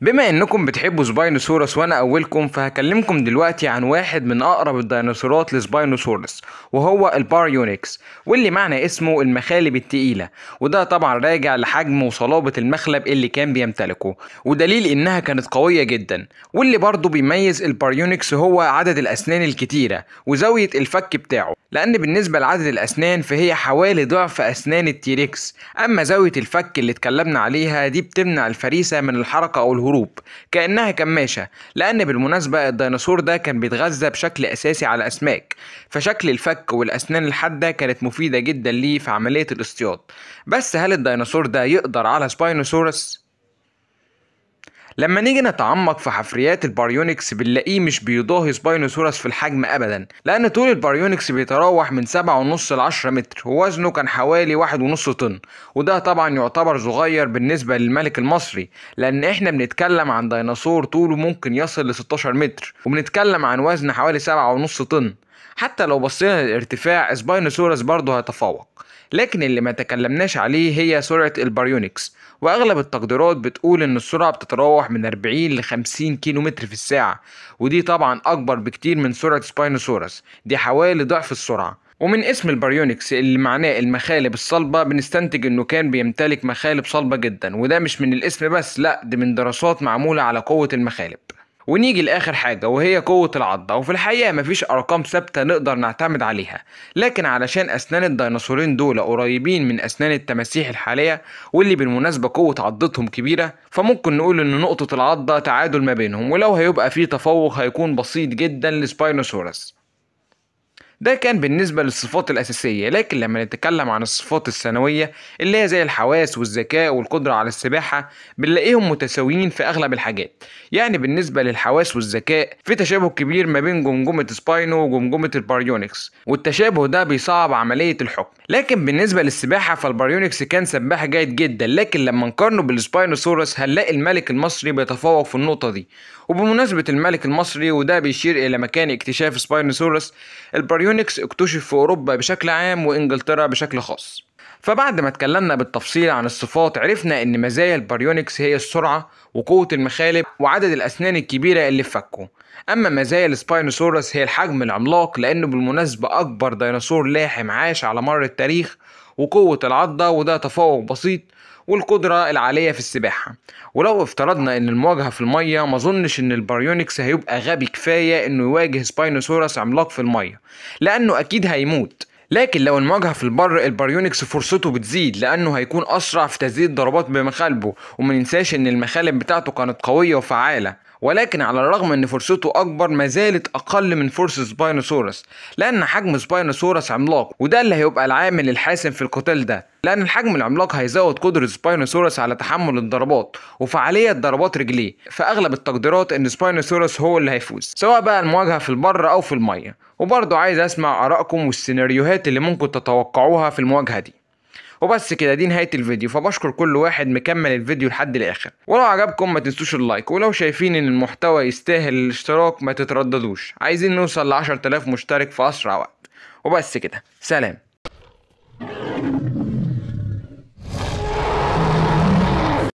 بما انكم بتحبوا سباينوسورس وانا اولكم فهكلمكم دلوقتي عن واحد من اقرب الديناصورات لسباينوسورس وهو الباريونيكس واللي معنى اسمه المخالب التقيله وده طبعا راجع لحجم وصلابه المخلب اللي كان بيمتلكه ودليل انها كانت قويه جدا واللي برضه بيميز الباريونيكس هو عدد الاسنان الكتيره وزاويه الفك بتاعه لان بالنسبه لعدد الاسنان فهي حوالي ضعف اسنان التيريكس اما زاويه الفك اللي اتكلمنا عليها دي بتمنع الفريسه من الحركه او والهروب كأنها كماشة لأن بالمناسبة الديناصور ده كان بيتغذى بشكل أساسي على أسماك فشكل الفك والأسنان الحادة كانت مفيدة جدا ليه في عملية الاصطياد بس هل الديناصور ده يقدر على سباينوسورس؟ لما نيجي نتعمق في حفريات الباريونكس بنلاقيه مش بيضاهي سباينوسورس في الحجم ابدا لان طول الباريونكس بيتراوح من 7.5 ل 10 متر ووزنه كان حوالي 1.5 طن وده طبعا يعتبر صغير بالنسبه للملك المصري لان احنا بنتكلم عن ديناصور طوله ممكن يصل ل 16 متر وبنتكلم عن وزن حوالي 7.5 طن حتى لو بصينا للارتفاع سباينوسورس برضه هيتفوق لكن اللي ما تكلمناش عليه هي سرعة الباريونكس وأغلب التقديرات بتقول إن السرعة بتتراوح من 40 ل 50 كيلومتر في الساعة ودي طبعا أكبر بكتير من سرعة سباينوسورس دي حوالي ضعف السرعة ومن اسم الباريونكس اللي معناه المخالب الصلبة بنستنتج انه كان بيمتلك مخالب صلبة جدا وده مش من الاسم بس لا ده من دراسات معمولة على قوة المخالب ونيجي لآخر حاجة وهي قوة العضة وفي الحقيقة مفيش أرقام ثابتة نقدر نعتمد عليها لكن علشان أسنان الديناصورين دول قريبين من أسنان التماسيح الحالية واللي بالمناسبة قوة عضتهم كبيرة فممكن نقول إن نقطة العضة تعادل ما بينهم ولو هيبقى فيه تفوق هيكون بسيط جدا لسباينوسورس ده كان بالنسبة للصفات الأساسية لكن لما نتكلم عن الصفات الثانوية اللي هي زي الحواس والذكاء والقدرة على السباحة بنلاقيهم متساويين في أغلب الحاجات يعني بالنسبة للحواس والذكاء في تشابه كبير ما بين جمجمة سباينو وجمجمة الباريونكس والتشابه ده بيصعب عملية الحكم لكن بالنسبة للسباحة فالباريونكس كان سباح جيد جدا لكن لما نقارنه بالسباينوسورس هنلاقي الملك المصري بيتفوق في النقطة دي وبمناسبة الملك المصري وده بيشير إلى مكان اكتشاف سباينوسورس الباريونكس اليونكس اكتشف في أوروبا بشكل عام وإنجلترا بشكل خاص فبعد ما اتكلمنا بالتفصيل عن الصفات عرفنا ان مزايا الباريونكس هي السرعة وقوة المخالب وعدد الاسنان الكبيرة اللي في فكه اما مزايا السباينوسورس هي الحجم العملاق لانه بالمناسبة اكبر ديناصور لاحم عاش على مر التاريخ وقوة العضة وده تفوق بسيط والقدرة العالية في السباحة ولو افترضنا ان المواجهة في المية ما ظنش ان الباريونكس هيبقى غبي كفاية انه يواجه سباينوسورس عملاق في المية لانه اكيد هيموت لكن لو المواجهة في البر الباريونكس فرصته بتزيد لأنه هيكون أسرع في تسديد الضربات بمخالبه ومننساش إن المخالب بتاعته كانت قوية وفعالة ولكن على الرغم ان فرصته اكبر ما زالت اقل من فرصة سباينوسورس لان حجم سباينوسورس عملاق وده اللي هيبقى العامل الحاسم في القتال ده لان الحجم العملاق هيزود قدرة سباينوسورس على تحمل الضربات وفعالية ضربات رجليه فاغلب التقديرات ان سباينوسورس هو اللي هيفوز سواء بقى المواجهة في البر او في المية وبرضه عايز اسمع ارائكم والسيناريوهات اللي ممكن تتوقعوها في المواجهة دي وبس كده دي نهايه الفيديو فبشكر كل واحد مكمل الفيديو لحد الاخر ولو عجبكم ما تنسوش اللايك ولو شايفين ان المحتوى يستاهل الاشتراك ما تترددوش عايزين نوصل ل 10000 مشترك في اسرع وقت وبس كده سلام